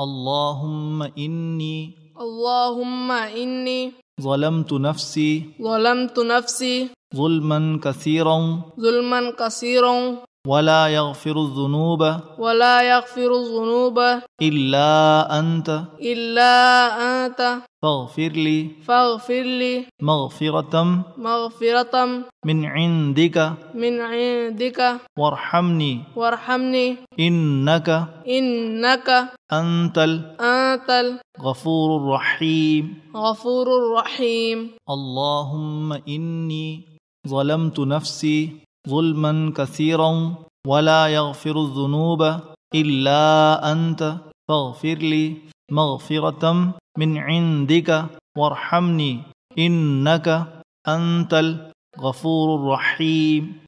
اللهم إني اللهم إني ظلمت نفسي ظلمت نفسي ظلما كثيرا ظلما كثيرا ولا يغفر الذنوب ولا يغفر الذنوب إلا أنت إلا أنت فاغفر لي فاغفر لي مغفرة مغفرة من عندك من عندك وارحمني وارحمني إنك إنك أنت ال أنت الغفور الرحيم غفور رحيم اللهم إني ظلمت نفسي ظلما كثيرا ولا يغفر الذنوب إلا أنت فاغفر لي مغفرة من عندك وارحمني إنك أنت الغفور الرحيم